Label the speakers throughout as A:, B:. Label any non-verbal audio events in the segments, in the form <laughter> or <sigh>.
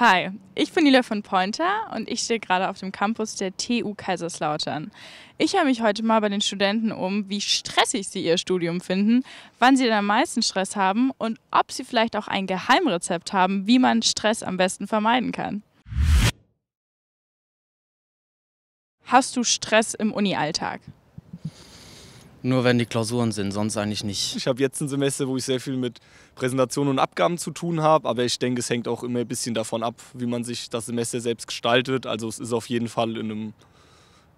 A: Hi, ich bin Nila von Pointer und ich stehe gerade auf dem Campus der TU Kaiserslautern. Ich höre mich heute mal bei den Studenten um, wie stressig sie ihr Studium finden, wann sie denn am meisten Stress haben und ob sie vielleicht auch ein Geheimrezept haben, wie man Stress am besten vermeiden kann. Hast du Stress im Uni-Alltag?
B: Nur wenn die Klausuren sind, sonst eigentlich nicht. Ich habe jetzt ein Semester, wo ich sehr viel mit Präsentationen und Abgaben zu tun habe, aber ich denke, es hängt auch immer ein bisschen davon ab, wie man sich das Semester selbst gestaltet. Also es ist auf jeden Fall in einem,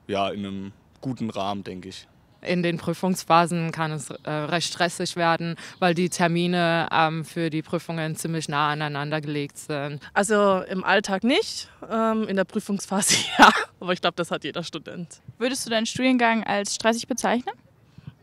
B: ja, in einem guten Rahmen, denke ich.
C: In den Prüfungsphasen kann es äh, recht stressig werden, weil die Termine ähm, für die Prüfungen ziemlich nah aneinander gelegt sind.
D: Also im Alltag nicht, ähm, in der Prüfungsphase <laughs> ja, aber ich glaube, das hat jeder Student.
A: Würdest du deinen Studiengang als stressig bezeichnen?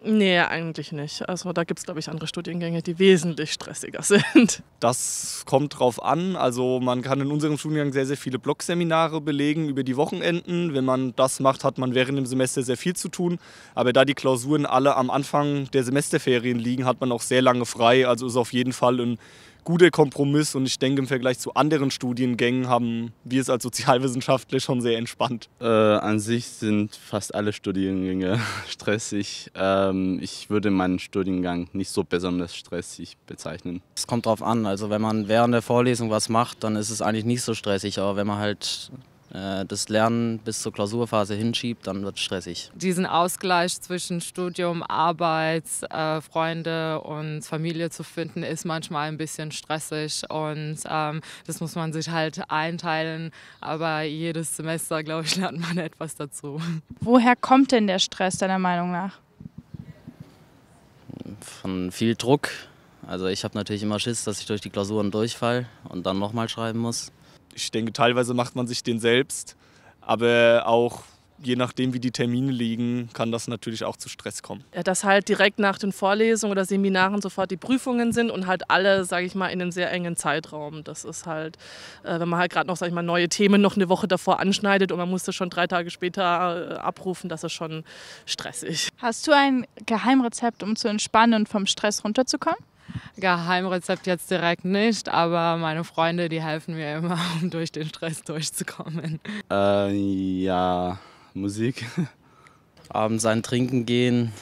D: Nee, eigentlich nicht. Also da gibt es, glaube ich, andere Studiengänge, die wesentlich stressiger <laughs>
B: sind. Das kommt drauf an. Also man kann in unserem Studiengang sehr, sehr viele Blogseminare belegen über die Wochenenden. Wenn man das macht, hat man während dem Semester sehr viel zu tun. Aber da die Klausuren alle am Anfang der Semesterferien liegen, hat man auch sehr lange frei. Also ist auf jeden Fall ein guter Kompromiss und ich denke, im Vergleich zu anderen Studiengängen haben wir es als Sozialwissenschaftler schon sehr entspannt.
E: Äh, an sich sind fast alle Studiengänge <laughs> stressig. Ähm, ich würde meinen Studiengang nicht so besonders stressig bezeichnen. Es kommt drauf an. Also, wenn man während der Vorlesung was macht, dann ist es eigentlich nicht so stressig. Aber wenn man halt äh, das Lernen bis zur Klausurphase hinschiebt, dann wird es stressig.
C: Diesen Ausgleich zwischen Studium, Arbeit, äh, Freunde und Familie zu finden, ist manchmal ein bisschen stressig und ähm, das muss man sich halt einteilen. Aber jedes Semester, glaube ich, lernt man etwas dazu.
A: Woher kommt denn der Stress deiner Meinung nach?
E: Von viel Druck. Also ich habe natürlich immer Schiss, dass ich durch die Klausuren durchfall und dann nochmal schreiben muss
B: ich denke, teilweise macht man sich den selbst, aber auch je nachdem, wie die Termine liegen, kann das natürlich auch zu Stress kommen.
D: Ja, dass halt direkt nach den Vorlesungen oder Seminaren sofort die Prüfungen sind und halt alle, sage ich mal, in einem sehr engen Zeitraum. Das ist halt, äh, wenn man halt gerade noch, sage ich mal, neue Themen noch eine Woche davor anschneidet und man muss das schon drei Tage später äh, abrufen,
C: das ist schon stressig.
A: Hast du ein Geheimrezept, um zu entspannen und vom Stress runterzukommen?
C: Geheimrezept jetzt direkt nicht, aber meine Freunde, die helfen mir immer, <laughs> um durch den Stress durchzukommen.
E: Äh, ja, Musik.
B: <laughs> Abends ein Trinken gehen,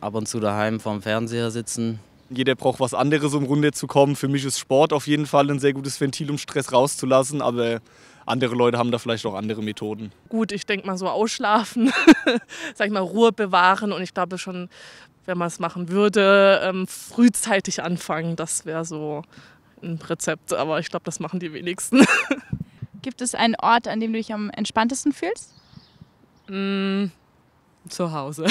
B: ab und zu daheim vorm Fernseher sitzen. Jeder braucht was anderes, um runde zu kommen. Für mich ist Sport auf jeden Fall ein sehr gutes Ventil, um Stress rauszulassen, aber andere Leute haben da vielleicht auch andere Methoden.
D: Gut, ich denke mal so ausschlafen, <laughs> sag ich mal Ruhe bewahren und ich glaube schon wenn man es machen würde, ähm, frühzeitig anfangen. Das wäre so ein Rezept, aber ich glaube, das machen die wenigsten.
A: <laughs> Gibt es einen Ort, an dem du dich am entspanntesten fühlst? Mm,
C: zu Hause.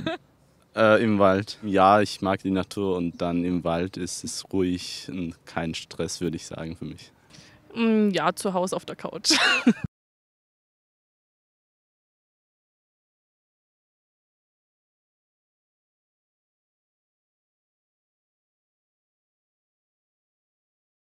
C: <laughs>
E: äh, Im Wald. Ja, ich mag die Natur und dann im Wald ist es ruhig und kein Stress, würde ich sagen, für mich.
C: Mm, ja, zu Hause auf der Couch. <laughs>